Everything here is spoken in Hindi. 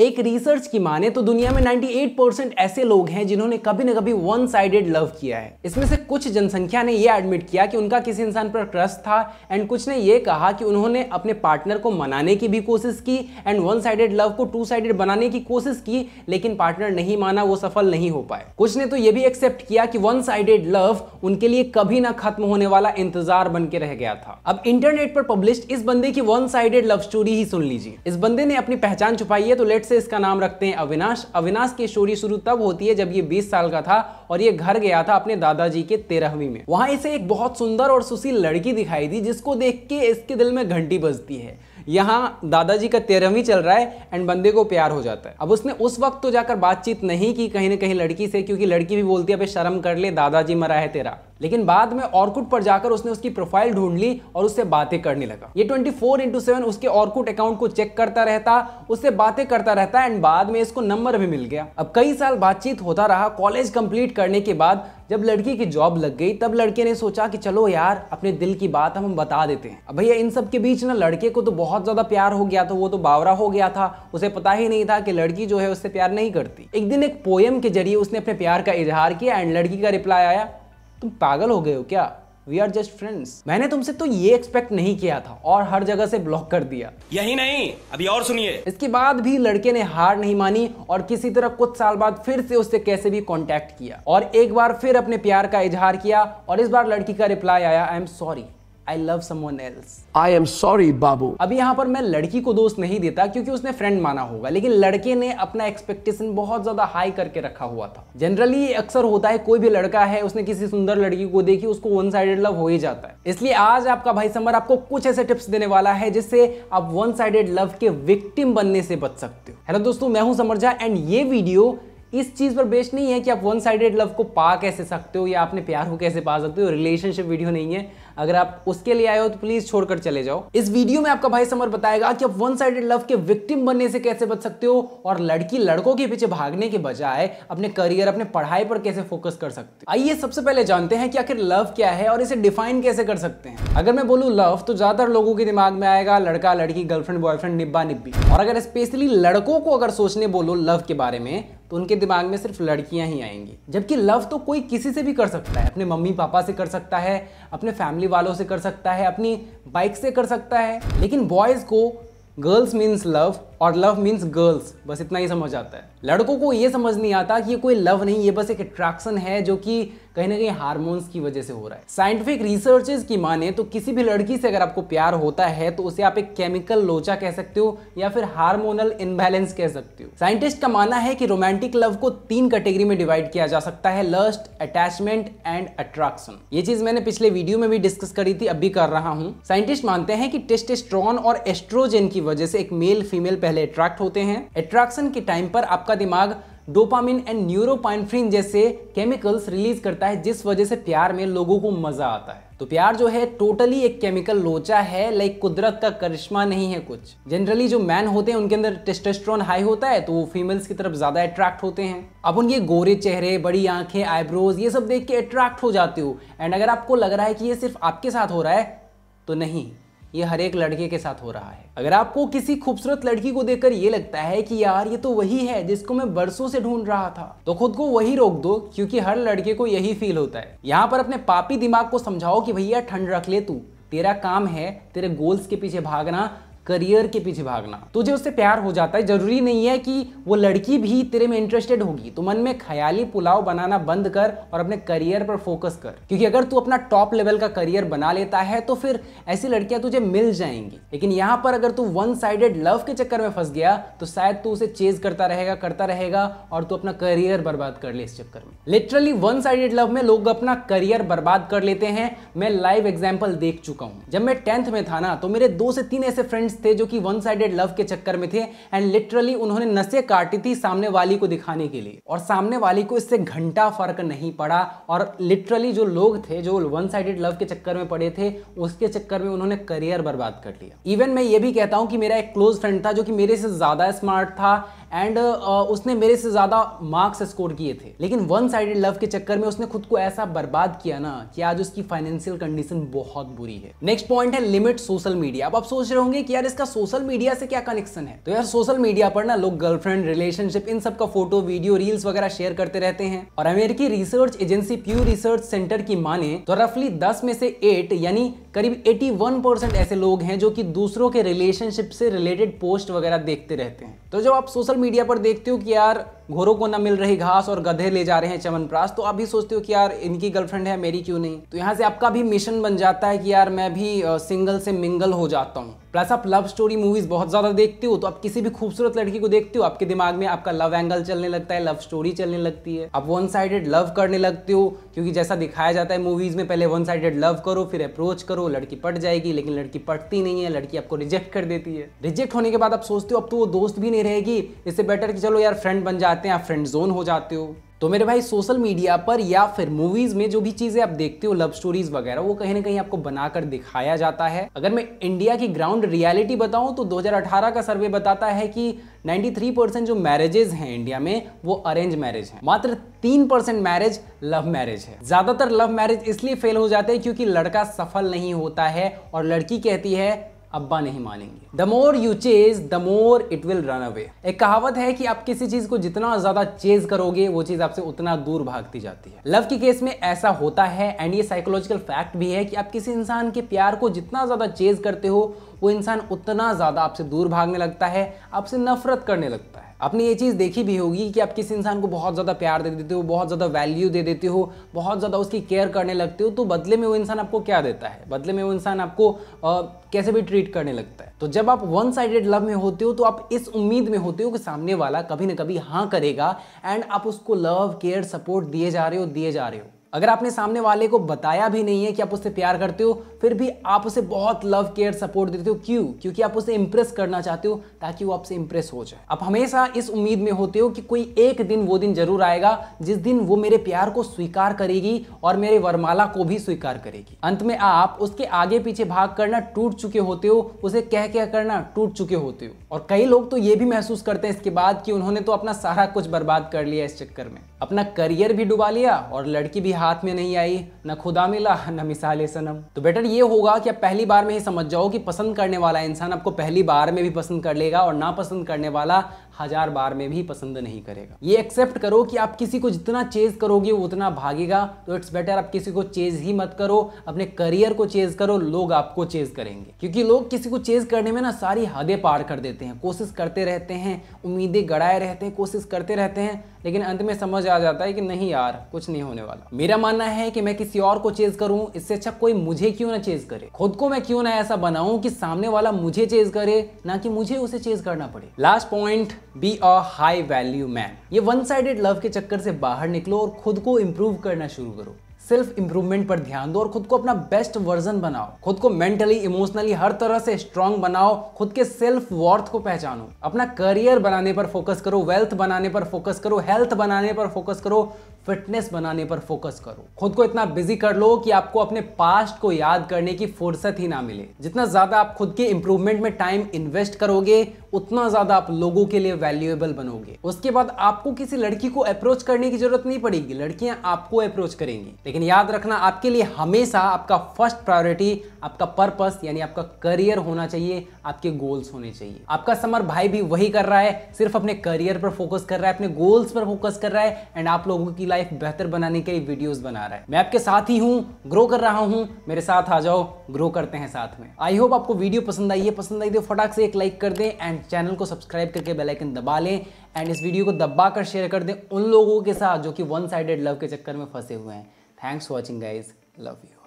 एक रिसर्च की माने तो दुनिया में 98% ऐसे लोग हैं जिन्होंने कभी ना कभी वन साइडेड लव किया है इसमें से कुछ जनसंख्या ने यह एडमिट किया कि उनका किसी इंसान पर क्रश था एंड कुछ ने यह कहा कि उन्होंने अपने पार्टनर को मनाने की भी कोशिश की एंड वन साइडेड लव को टू साइडेड बनाने की कोशिश की लेकिन पार्टनर नहीं माना वो सफल नहीं हो पाए कुछ ने तो ये भी एक्सेप्ट किया कि वन साइडेड लव उनके लिए कभी ना खत्म होने वाला इंतजार बन के रह गया था अब इंटरनेट पर पब्लिश इस बंदे की वन साइडेड लव स्टोरी ही सुन लीजिए इस बंदे ने अपनी पहचान छुपाई है तो लेट रिस्पेक्ट से इसका नाम रखते हैं अविनाश अविनाश की स्टोरी शुरू तब होती है जब ये 20 साल का था और ये घर गया था अपने दादाजी के तेरहवीं में वहां इसे एक बहुत सुंदर और सुशील लड़की दिखाई दी जिसको देख के इसके दिल में घंटी बजती है यहाँ दादाजी का तेरहवीं चल रहा है एंड बंदे को प्यार हो जाता है अब उसने उस वक्त तो जाकर बातचीत नहीं की कहीं ना कहीं लड़की से क्योंकि लड़की भी बोलती है अबे शर्म कर ले दादाजी मरा है तेरा लेकिन बाद में ऑर्कुट पर जाकर उसने उसकी प्रोफाइल ढूंढ ली और उससे बातें करने लगा ये ट्वेंटी फोर इंटू सेवन उसके ऑर्कुट अकाउंट को चेक करता रहता उससे बातें करता रहता एंड बाद में इसको नंबर भी मिल गया अब कई साल बातचीत होता रहा कॉलेज कंप्लीट करने के बाद जब लड़की की जॉब लग गई तब लड़के ने सोचा कि चलो यार अपने दिल की बात हम बता देते हैं अब भैया इन सब के बीच ना लड़के को तो बहुत ज़्यादा प्यार हो गया था वो तो बावरा हो गया था उसे पता ही नहीं था कि लड़की जो है उससे प्यार नहीं करती एक दिन एक पोयम के जरिए उसने अपने प्यार का इजहार किया एंड लड़की का रिप्लाई आया तुम पागल हो गए हो क्या वी आर जस्ट फ्रेंड्स मैंने तुमसे तो ये एक्सपेक्ट नहीं किया था और हर जगह से ब्लॉक कर दिया यही नहीं अभी और सुनिए इसके बाद भी लड़के ने हार नहीं मानी और किसी तरह कुछ साल बाद फिर से उससे कैसे भी कॉन्टेक्ट किया और एक बार फिर अपने प्यार का इजहार किया और इस बार लड़की का रिप्लाई आया I am sorry I love someone else I am sorry बाबू अभी यहाँ पर मैं लड़की को दोस्त नहीं देता क्योंकि उसने फ्रेंड माना होगा लेकिन लड़के ने अपना एक्सपेक्टेशन बहुत ज्यादा हाई करके रखा हुआ था जनरली अक्सर होता है कोई भी लड़का है उसने किसी सुंदर लड़की को देखी उसको वन साइडेड लव हो ही जाता है इसलिए आज आपका भाई समर आपको कुछ ऐसे टिप्स देने वाला है जिससे आप वन साइडेड लव के विक्टिम बनने से बच सकते हो हेलो दोस्तों मैं हूँ समर झा एंड ये वीडियो इस चीज़ पर बेस्ट नहीं है कि आप वन साइडेड लव को पा कैसे सकते हो या आपने प्यार को कैसे पा सकते हो रिलेशनशिप वीडियो नहीं है अगर आप उसके लिए आए हो तो प्लीज़ छोड़कर चले जाओ इस वीडियो में आपका भाई समर बताएगा कि आप वन साइडेड लव के विक्टिम बनने से कैसे बच सकते हो और लड़की लड़कों के पीछे भागने के बजाय अपने करियर अपने पढ़ाई पर कैसे फोकस कर सकते हो आइए सबसे पहले जानते हैं कि आखिर लव क्या है और इसे डिफाइन कैसे कर सकते हैं अगर मैं बोलूँ लव तो ज़्यादातर लोगों के दिमाग में आएगा लड़का लड़की गर्लफ्रेंड बॉयफ्रेंड निब्बा निब्बी और अगर स्पेशली लड़कों को अगर सोचने बोलो लव के बारे में तो उनके दिमाग में सिर्फ लड़कियां ही आएंगी जबकि लव तो कोई किसी से भी कर सकता है अपने मम्मी पापा से कर सकता है अपने फैमिली वालों से कर सकता है अपनी बाइक से कर सकता है लेकिन बॉयज़ को गर्ल्स मीन्स लव और लव मीन्स गर्ल्स बस इतना ही समझ आता है लड़कों को ये समझ नहीं आता कि ये कोई लव नहीं ये बस एक अट्रैक्शन है जो कि कहीं ना कहीं हार्मोन्स की वजह से हो रहा है साइंटिफिक रिसर्चेज की माने तो किसी भी लड़की से अगर आपको प्यार होता है तो उसे आप एक केमिकल लोचा कह सकते हो या फिर हार्मोनल इनबैलेंस कह सकते हो साइंटिस्ट का मानना है कि रोमांटिक लव को तीन कैटेगरी में डिवाइड किया जा सकता है लस्ट अटैचमेंट एंड अट्रैक्शन ये चीज मैंने पिछले वीडियो में भी डिस्कस करी थी अब भी कर रहा हूँ साइंटिस्ट मानते हैं कि टेस्टेस्ट्रॉन और एस्ट्रोजन की वजह से एक मेल फीमेल पहले अट्रैक्ट होते हैं अट्रैक्शन के टाइम पर आपका दिमाग डोपामिन एंड न्यूरोपाइनफ्रिन जैसे केमिकल्स रिलीज करता है जिस वजह से प्यार में लोगों को मजा आता है तो प्यार जो है टोटली एक केमिकल लोचा है लाइक कुदरत का करिश्मा नहीं है कुछ जनरली जो मैन होते हैं उनके अंदर टेस्टोस्टेरोन हाई होता है तो वो फीमेल्स की तरफ ज़्यादा अट्रैक्ट होते हैं अब उनके गोरे चेहरे बड़ी आंखें आईब्रोज ये सब देख के अट्रैक्ट हो जाते हो एंड अगर आपको लग रहा है कि ये सिर्फ आपके साथ हो रहा है तो नहीं ये हर एक लड़के के साथ हो रहा है अगर आपको किसी खूबसूरत लड़की को देखकर ये लगता है कि यार ये तो वही है जिसको मैं बरसों से ढूंढ रहा था तो खुद को वही रोक दो क्योंकि हर लड़के को यही फील होता है यहाँ पर अपने पापी दिमाग को समझाओ कि भैया ठंड रख ले तू तेरा काम है तेरे गोल्स के पीछे भागना करियर के पीछे भागना तुझे उससे प्यार हो जाता है जरूरी नहीं है कि वो लड़की भी तेरे में इंटरेस्टेड होगी तो मन में ख्याली पुलाव बनाना बंद कर और अपने करियर पर फोकस कर क्योंकि अगर तू अपना टॉप लेवल का करियर बना लेता है तो फिर ऐसी लड़कियां तुझे मिल जाएंगी लेकिन यहाँ पर अगर तू वन साइडेड लव के चक्कर में फंस गया तो शायद तू उसे चेज करता रहेगा करता रहेगा और तू अपना करियर बर्बाद कर ले इस चक्कर में लिटरली वन साइडेड लव में लोग अपना करियर बर्बाद कर लेते हैं मैं लाइव एग्जाम्पल देख चुका हूँ जब मैं टेंथ में था ना तो मेरे दो से तीन ऐसे फ्रेंड्स फ्रेंड्स थे जो कि वन साइडेड लव के चक्कर में थे एंड लिटरली उन्होंने नशे काटी थी सामने वाली को दिखाने के लिए और सामने वाली को इससे घंटा फर्क नहीं पड़ा और लिटरली जो लोग थे जो वन साइडेड लव के चक्कर में पड़े थे उसके चक्कर में उन्होंने करियर बर्बाद कर लिया इवन मैं ये भी कहता हूँ कि मेरा एक क्लोज फ्रेंड था जो कि मेरे से ज़्यादा स्मार्ट था एंड uh, उसने मेरे से ज़्यादा मार्क्स स्कोर किए थे लेकिन वन साइडेड लव के चक्कर में उसने खुद को ऐसा बर्बाद किया ना कि आज उसकी फाइनेंशियल कंडीशन बहुत बुरी है नेक्स्ट पॉइंट है लिमिट सोशल मीडिया अब आप सोच रहे होंगे कि यार इसका सोशल मीडिया से क्या कनेक्शन है तो यार सोशल मीडिया पर ना लोग गर्लफ्रेंड रिलेशनशिप इन सब का फोटो वीडियो रील्स वगैरह शेयर करते रहते हैं और अमेरिकी research agency Pew Research Center की माने तो रफली दस में से एट यानी करीब 81 परसेंट ऐसे लोग हैं जो कि दूसरों के रिलेशनशिप से रिलेटेड पोस्ट वगैरह देखते रहते हैं तो जब आप सोशल मीडिया पर देखते हो कि यार घोरों को न मिल रही घास और गधे ले जा रहे हैं चमनप्रास तो आप भी सोचते हो कि यार इनकी गर्लफ्रेंड है मेरी क्यों नहीं तो यहाँ से आपका भी मिशन बन जाता है कि यार मैं भी सिंगल से मिंगल हो जाता हूँ प्लस आप लव स्टोरी मूवीज बहुत ज़्यादा देखते हो तो आप किसी भी खूबसूरत लड़की को देखते हो आपके दिमाग में आपका लव एंगल चलने लगता है लव स्टोरी चलने लगती है आप वन साइडेड लव करने लगते हो क्योंकि जैसा दिखाया जाता है मूवीज में पहले वन साइडेड लव करो फिर अप्रोच करो लड़की पट जाएगी लेकिन लड़की पटती नहीं है लड़की आपको रिजेक्ट कर देती है रिजेक्ट होने के बाद आप सोचते हो अब तो वो दोस्त भी नहीं रहेगी इससे बेटर कि चलो यार फ्रेंड बन जा जाते हैं आप फ्रेंड जोन हो जाते हो तो मेरे भाई सोशल मीडिया पर या फिर मूवीज में जो भी चीजें आप देखते हो लव स्टोरीज वगैरह वो कहीं ना कहीं आपको बनाकर दिखाया जाता है अगर मैं इंडिया की ग्राउंड रियलिटी बताऊं तो 2018 का सर्वे बताता है कि 93 परसेंट जो मैरिजेज हैं इंडिया में वो अरेंज मैरिज हैं मात्र तीन परसेंट मैरिज लव मैरिज है ज्यादातर लव मैरिज इसलिए फेल हो जाते हैं क्योंकि लड़का सफल नहीं होता है और लड़की कहती है अब्बा नहीं मानेंगे the more you chase the more it will run away एक कहावत है कि आप किसी चीज को जितना ज्यादा चेज करोगे वो चीज आपसे उतना दूर भागती जाती है लव के केस में ऐसा होता है एंड ये साइकोलॉजिकल फैक्ट भी है कि आप किसी इंसान के प्यार को जितना ज्यादा चेज करते हो वो इंसान उतना ज्यादा आपसे दूर भागने लगता है आपसे नफरत करने लगता है आपने ये चीज़ देखी भी होगी कि आप किस इंसान को बहुत ज़्यादा प्यार दे देते हो बहुत ज़्यादा वैल्यू दे देते हो बहुत ज़्यादा उसकी केयर करने लगते हो तो बदले में वो इंसान आपको क्या देता है बदले में वो इंसान आपको आ, कैसे भी ट्रीट करने लगता है तो जब आप वन साइडेड लव में होते हो तो आप इस उम्मीद में होते हो कि सामने वाला कभी ना कभी हाँ करेगा एंड आप उसको लव केयर सपोर्ट दिए जा रहे हो दिए जा रहे हो अगर आपने सामने वाले को बताया भी नहीं है कि आप उससे प्यार करते हो फिर भी आप उसे बहुत लव केयर सपोर्ट देते हो क्यों क्योंकि आप उसे इंप्रेस करना चाहते हो ताकि वो आपसे इंप्रेस हो जाए आप हमेशा इस उम्मीद में होते हो कि कोई एक दिन वो दिन जरूर आएगा जिस दिन वो मेरे प्यार को स्वीकार करेगी और मेरे वरमाला को भी स्वीकार करेगी अंत में आप उसके आगे पीछे भाग करना टूट चुके होते हो उसे कह कह करना टूट चुके होते हो और कई लोग तो ये भी महसूस करते हैं इसके बाद कि उन्होंने तो अपना सारा कुछ बर्बाद कर लिया इस चक्कर में अपना करियर भी डुबा लिया और लड़की भी हाथ में नहीं आई न खुदा मिला न मिसाल सनम तो बेटर ये होगा कि आप पहली बार में ही समझ जाओ कि पसंद करने वाला इंसान आपको पहली बार में भी पसंद कर लेगा और ना पसंद करने वाला हजार बार में भी पसंद नहीं करेगा ये एक्सेप्ट करो कि आप किसी को जितना चेज करोगे उतना भागेगा तो इट्स बेटर आप किसी को चेज ही मत करो अपने करियर को चेज करो लोग आपको चेज करेंगे क्योंकि लोग किसी को चेज करने में ना सारी हदें पार कर देते हैं कोशिश करते रहते हैं उम्मीदें गड़ाए रहते हैं कोशिश करते रहते हैं लेकिन अंत में समझ आ जाता है कि नहीं यार कुछ नहीं होने वाला मेरा मानना है कि मैं किसी और को चेज करूं इससे अच्छा कोई मुझे क्यों ना चेज करे खुद को मैं क्यों ना ऐसा बनाऊं कि सामने वाला मुझे चेज करे ना कि मुझे उसे चेज करना पड़े last point be a high value man ये वन साइडेड लव के चक्कर से बाहर निकलो और खुद को इम्प्रूव करना शुरू करो सेल्फ इंप्रूवमेंट पर ध्यान दो और खुद को अपना बेस्ट वर्जन बनाओ खुद को मेंटली इमोशनली हर तरह से स्ट्रांग बनाओ खुद के सेल्फ वर्थ को पहचानो अपना करियर बनाने पर फोकस करो वेल्थ बनाने पर फोकस करो हेल्थ बनाने पर फोकस करो फिटनेस बनाने पर फोकस करो खुद को इतना बिजी कर लो कि आपको अपने पास्ट को याद करने की फुर्सत ही ना मिले जितना ज्यादा आप खुद के इंप्रूवमेंट में टाइम इन्वेस्ट करोगे उतना ज्यादा आप लोगों के लिए वैल्यूएबल बनोगे उसके बाद आपको किसी लड़की को अप्रोच करने की जरूरत नहीं पड़ेगी लड़कियां आपको अप्रोच करेंगी लेकिन याद रखना आपके लिए हमेशा आपका फर्स्ट प्रायोरिटी आपका पर्पस यानी आपका करियर होना चाहिए आपके गोल्स होने चाहिए आपका समर भाई भी वही कर रहा है सिर्फ अपने करियर पर फोकस कर रहा है अपने गोल्स पर फोकस कर रहा है एंड आप लोगों की लाइफ बेहतर बनाने के लिए वीडियोस बना रहा है मैं आपके साथ ही हूँ ग्रो कर रहा हूँ मेरे साथ आ जाओ ग्रो करते हैं साथ में आई होप आपको वीडियो पसंद आई है पसंद आई तो फटाक से एक लाइक कर दें एंड चैनल को सब्सक्राइब करके बेलाइकन दबा लें एंड इस वीडियो को दबा कर शेयर कर दें उन लोगों के साथ जो कि वन साइडेड लव के चक्कर में फंसे हुए हैं thanks watching guys love you